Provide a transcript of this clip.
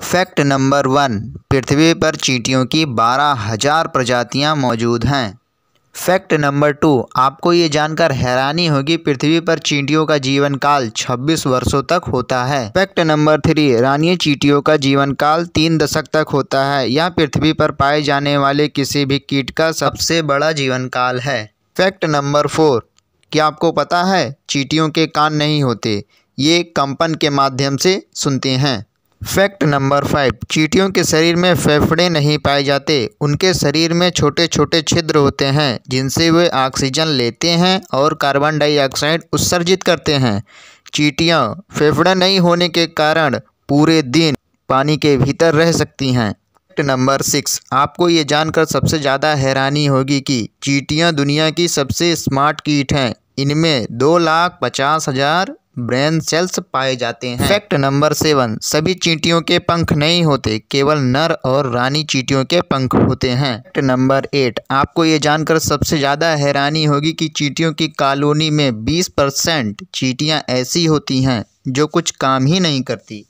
fact number one पृथ्वी पर चींटियों की बारह हज़ार प्रजातियाँ मौजूद हैं फैक्ट नंबर टू आपको ये जानकर हैरानी होगी पृथ्वी पर चींटियों का जीवन काल 26 वर्षों तक होता है फैक्ट नंबर थ्री रानी चींटियों का जीवन काल तीन दशक तक होता है यह पृथ्वी पर पाए जाने वाले किसी भी कीट का सबसे बड़ा जीवन काल है फैक्ट नंबर फोर क्या आपको पता है चींटियों के कान नहीं होते ये कंपन के माध्यम से सुनते हैं फैक्ट नंबर फाइव चीटियों के शरीर में फेफड़े नहीं पाए जाते उनके शरीर में छोटे छोटे छिद्र होते हैं जिनसे वे ऑक्सीजन लेते हैं और कार्बन डाइऑक्साइड उत्सर्जित करते हैं चीटियाँ फेफड़ा नहीं होने के कारण पूरे दिन पानी के भीतर रह सकती हैं फैक्ट नंबर सिक्स आपको ये जानकर सबसे ज़्यादा हैरानी होगी कि चीटियाँ दुनिया की सबसे स्मार्ट कीट हैं इनमें दो लाख पचास हज़ार ब्रेन सेल्स पाए जाते हैं फैक्ट नंबर सेवन सभी चींटियों के पंख नहीं होते केवल नर और रानी चींटियों के पंख होते हैं फैक्ट नंबर एट आपको ये जानकर सबसे ज़्यादा हैरानी होगी कि चींटियों की कॉलोनी में 20 परसेंट चींटियाँ ऐसी होती हैं जो कुछ काम ही नहीं करती